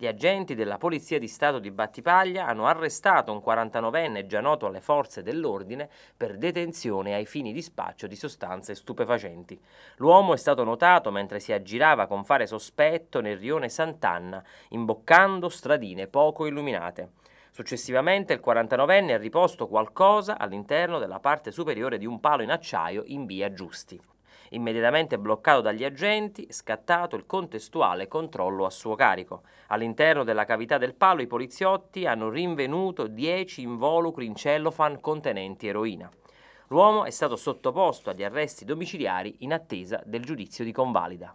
Gli agenti della Polizia di Stato di Battipaglia hanno arrestato un 49enne già noto alle forze dell'ordine per detenzione ai fini di spaccio di sostanze stupefacenti. L'uomo è stato notato mentre si aggirava con fare sospetto nel rione Sant'Anna, imboccando stradine poco illuminate. Successivamente il 49enne ha riposto qualcosa all'interno della parte superiore di un palo in acciaio in via Giusti immediatamente bloccato dagli agenti, scattato il contestuale controllo a suo carico. All'interno della cavità del palo i poliziotti hanno rinvenuto 10 involucri in cellofan contenenti eroina. L'uomo è stato sottoposto agli arresti domiciliari in attesa del giudizio di convalida.